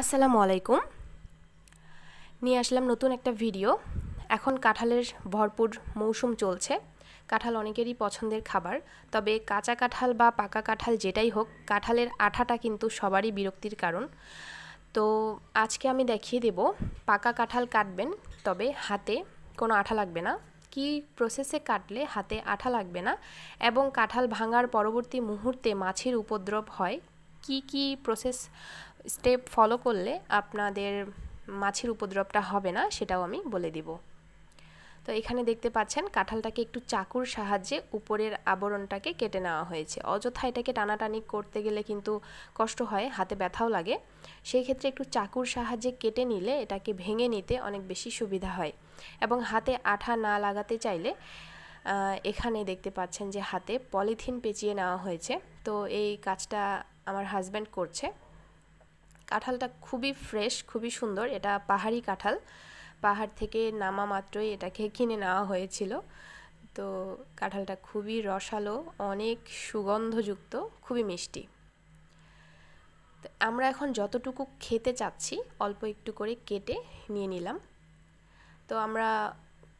আসসালামু আলাইকুম নিয়ে আসলাম নতুন একটা ভিডিও এখন কাঁঠালের ভরপুর মৌসুম চলছে কাঁঠাল অনেকেরই পছন্দের খাবার তবে কাঁচা কাঁঠাল বা পাকা কাঁঠাল যেটাই হোক কাঁঠালের আঠাটা কিন্তু সবারই বিরক্তির কারণ তো আজকে আমি দেখিয়ে দেব পাকা কাঁঠাল কাটবেন তবে হাতে কোনো আঠা লাগবে না কি প্রসেসে কাটলে হাতে আঠা লাগবে না এবং কাঁঠাল ভাঙার পরবর্তী মুহূর্তে মাছের উপদ্রব হয় কি কি প্রসেস স্টেপ ফলো করলে আপনাদের মাছের উপদ্রবটা হবে না সেটাও আমি বলে দিব তো এখানে দেখতে পাচ্ছেন কাঁঠালটাকে একটু চাকুর সাহায্যে উপরের আবরণটাকে কেটে নেওয়া হয়েছে অযথা এটাকে টানাটানি করতে গেলে কিন্তু কষ্ট হয় হাতে ব্যথাও লাগে সেই ক্ষেত্রে একটু চাকুর সাহায্যে কেটে নিলে এটাকে ভেঙে নিতে অনেক বেশি সুবিধা হয় এবং হাতে আঠা না লাগাতে চাইলে এখানে দেখতে পাচ্ছেন যে হাতে পলিথিন পেঁচিয়ে নেওয়া হয়েছে তো এই কাজটা আমার হাজব্যান্ড করছে কাঁঠালটা খুবই ফ্রেশ খুবই সুন্দর এটা পাহাড়ি কাঁঠাল পাহাড় থেকে নামা মাত্রই এটাকে কিনে নেওয়া হয়েছিল তো কাঁঠালটা খুবই রসালো অনেক সুগন্ধযুক্ত খুবই মিষ্টি আমরা এখন যতটুকু খেতে চাচ্ছি অল্প একটু করে কেটে নিয়ে নিলাম তো আমরা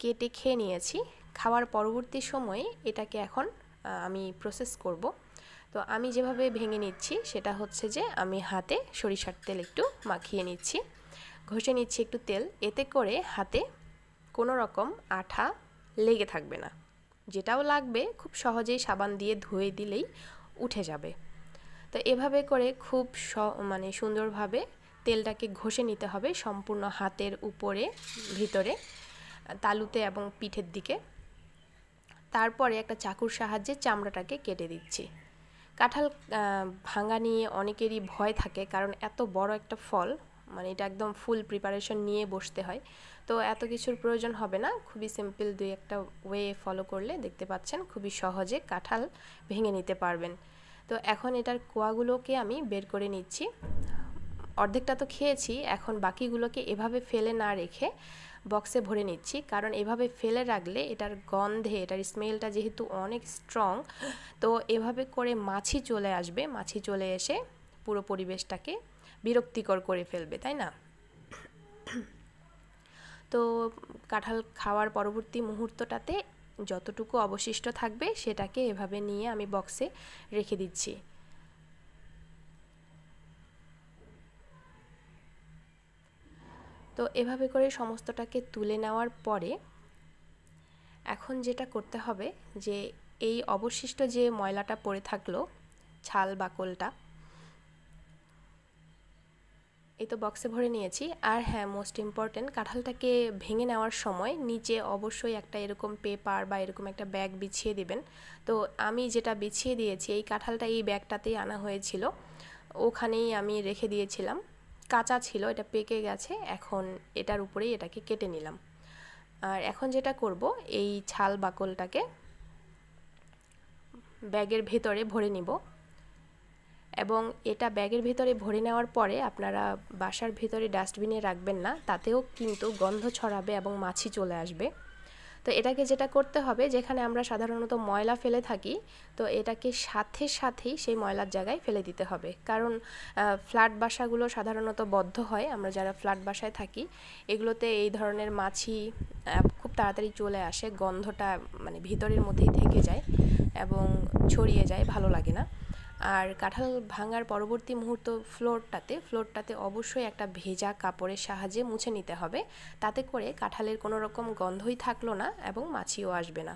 কেটে খেয়ে নিয়েছি খাওয়ার পরবর্তী সময়ে এটাকে এখন আমি প্রসেস করব তো আমি যেভাবে ভেঙে নিচ্ছি সেটা হচ্ছে যে আমি হাতে সরিষার তেল একটু মাখিয়ে নিচ্ছি ঘষে নিচ্ছি একটু তেল এতে করে হাতে কোনো রকম আঠা লেগে থাকবে না যেটাও লাগবে খুব সহজেই সাবান দিয়ে ধুয়ে দিলেই উঠে যাবে তো এভাবে করে খুব স মানে সুন্দরভাবে তেলটাকে ঘষে নিতে হবে সম্পূর্ণ হাতের উপরে ভিতরে তালুতে এবং পিঠের দিকে তারপরে একটা চাকুর সাহায্যে চামড়াটাকে কেটে দিচ্ছি কাঁঠাল ভাঙা নিয়ে অনেকেরই ভয় থাকে কারণ এত বড় একটা ফল মানে এটা একদম ফুল প্রিপারেশন নিয়ে বসতে হয় তো এত কিছুর প্রয়োজন হবে না খুবই সিম্পল দুই একটা ওয়ে ফলো করলে দেখতে পাচ্ছেন খুবই সহজে কাঁঠাল ভেঙে নিতে পারবেন তো এখন এটার কোয়াগুলোকে আমি বের করে নিচ্ছি অর্ধেকটা তো খেয়েছি এখন বাকিগুলোকে এভাবে ফেলে না রেখে বক্সে ভরে নিচ্ছি কারণ এভাবে ফেলে রাখলে এটার গন্ধে এটার স্মেলটা যেহেতু অনেক স্ট্রং তো এভাবে করে মাছি চলে আসবে মাছি চলে এসে পুরো পরিবেশটাকে বিরক্তিকর করে ফেলবে তাই না তো কাঁঠাল খাওয়ার পরবর্তী মুহূর্তটাতে যতটুকু অবশিষ্ট থাকবে সেটাকে এভাবে নিয়ে আমি বক্সে রেখে দিচ্ছি তো এভাবে করে সমস্তটাকে তুলে নেওয়ার পরে এখন যেটা করতে হবে যে এই অবশিষ্ট যে ময়লাটা পড়ে থাকলো ছাল বাকলটা এই তো বক্সে ভরে নিয়েছি আর হ্যাঁ মোস্ট ইম্পর্ট্যান্ট কাঁঠালটাকে ভেঙে নেওয়ার সময় নিচে অবশ্যই একটা এরকম পেপার বা এরকম একটা ব্যাগ বিছিয়ে দিবেন তো আমি যেটা বিছিয়ে দিয়েছি এই কাঁঠালটা এই ব্যাগটাতেই আনা হয়েছিল ওখানেই আমি রেখে দিয়েছিলাম কাঁচা ছিল এটা পেকে গেছে এখন এটার উপরেই এটাকে কেটে নিলাম আর এখন যেটা করব এই ছাল বাকলটাকে ব্যাগের ভেতরে ভরে নিব এবং এটা ব্যাগের ভেতরে ভরে নেওয়ার পরে আপনারা বাসার ভেতরে ডাস্টবিনে রাখবেন না তাতেও কিন্তু গন্ধ ছড়াবে এবং মাছি চলে আসবে তো এটাকে যেটা করতে হবে যেখানে আমরা সাধারণত ময়লা ফেলে থাকি তো এটাকে সাথে সাথেই সেই ময়লার জায়গায় ফেলে দিতে হবে কারণ ফ্ল্যাট বাসাগুলো সাধারণত বদ্ধ হয় আমরা যারা ফ্ল্যাট বাসায় থাকি এগুলোতে এই ধরনের মাছি খুব তাড়াতাড়ি চলে আসে গন্ধটা মানে ভিতরের মধ্যেই থেকে যায় এবং ছড়িয়ে যায় ভালো লাগে না আর কাঁঠাল ভাঙার পরবর্তী মুহূর্ত ফ্লোরটাতে ফ্লোরটাতে অবশ্যই একটা ভেজা কাপড়ের সাহায্যে মুছে নিতে হবে তাতে করে কাঁঠালের কোনো রকম গন্ধই থাকলো না এবং মাছিও আসবে না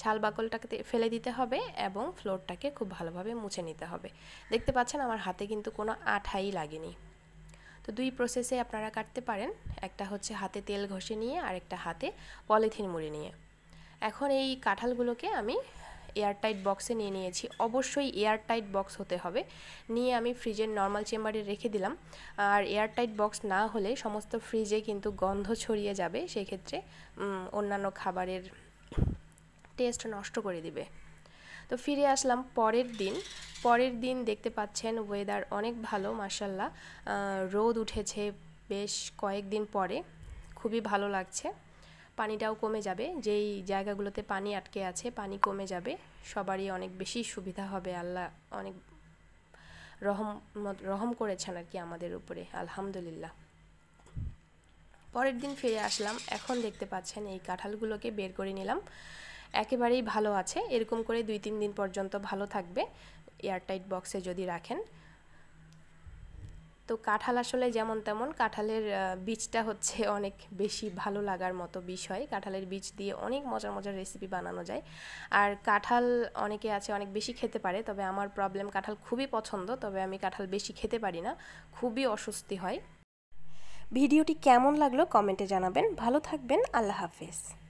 ছাল বাকলটাকে ফেলে দিতে হবে এবং ফ্লোরটাকে খুব ভালোভাবে মুছে নিতে হবে দেখতে পাচ্ছেন আমার হাতে কিন্তু কোনো আঠাই লাগেনি তো দুই প্রসেসে আপনারা কাটতে পারেন একটা হচ্ছে হাতে তেল ঘষে নিয়ে আর একটা হাতে পলিথিন মুড়ি নিয়ে এখন এই কাঁঠালগুলোকে আমি এয়ারটাইট বক্সে নিয়ে নিয়েছি অবশ্যই এয়ারটাইট বক্স হতে হবে নিয়ে আমি ফ্রিজের নর্মাল চেম্বারে রেখে দিলাম আর এয়ারটাইট বক্স না হলে সমস্ত ফ্রিজে কিন্তু গন্ধ ছড়িয়ে যাবে সেক্ষেত্রে অন্যান্য খাবারের টেস্ট নষ্ট করে দিবে তো ফিরে আসলাম পরের দিন পরের দিন দেখতে পাচ্ছেন ওয়েদার অনেক ভালো মার্শাল্লাহ রোদ উঠেছে বেশ কয়েকদিন পরে খুবই ভালো লাগছে পানিটাও কমে যাবে যেই জায়গাগুলোতে পানি আটকে আছে পানি কমে যাবে সবারই অনেক বেশি সুবিধা হবে আল্লাহ অনেক রহম রহম করেছেন আর কি আমাদের উপরে আলহামদুলিল্লাহ পরের দিন ফিরে আসলাম এখন দেখতে পাচ্ছেন এই কাঁঠালগুলোকে বের করে নিলাম একেবারেই ভালো আছে এরকম করে দুই তিন দিন পর্যন্ত ভালো থাকবে এয়ারটাইট বক্সে যদি রাখেন তো কাঁঠাল আসলে যেমন তেমন কাঁঠালের বীজটা হচ্ছে অনেক বেশি ভালো লাগার মতো বিষয় কাঁঠালের বীজ দিয়ে অনেক মজার মজার রেসিপি বানানো যায় আর কাঁঠাল অনেকে আছে অনেক বেশি খেতে পারে তবে আমার প্রবলেম কাঁঠাল খুবই পছন্দ তবে আমি কাঁঠাল বেশি খেতে পারি না খুবই অস্বস্তি হয় ভিডিওটি কেমন লাগলো কমেন্টে জানাবেন ভালো থাকবেন আল্লাহ হাফেজ